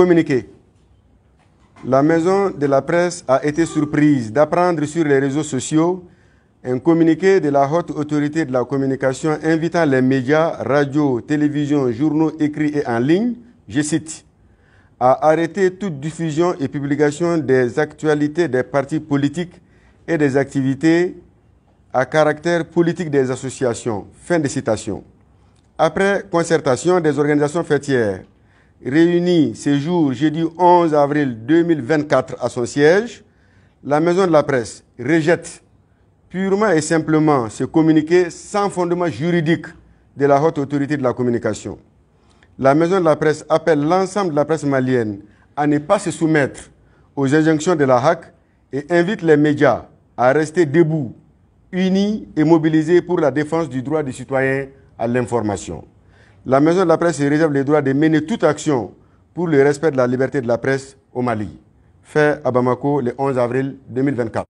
communiqué. La maison de la presse a été surprise d'apprendre sur les réseaux sociaux un communiqué de la haute autorité de la communication invitant les médias, radio, télévision, journaux écrits et en ligne, je cite, à arrêter toute diffusion et publication des actualités des partis politiques et des activités à caractère politique des associations. Fin de citation. Après concertation des organisations fêtières, réunie ce jour, jeudi 11 avril 2024, à son siège, la Maison de la Presse rejette purement et simplement ce communiqué sans fondement juridique de la haute autorité de la communication. La Maison de la Presse appelle l'ensemble de la presse malienne à ne pas se soumettre aux injonctions de la HAC et invite les médias à rester debout, unis et mobilisés pour la défense du droit des citoyens à l'information la Maison de la presse se réserve les droits de mener toute action pour le respect de la liberté de la presse au Mali. Fait à Bamako le 11 avril 2024.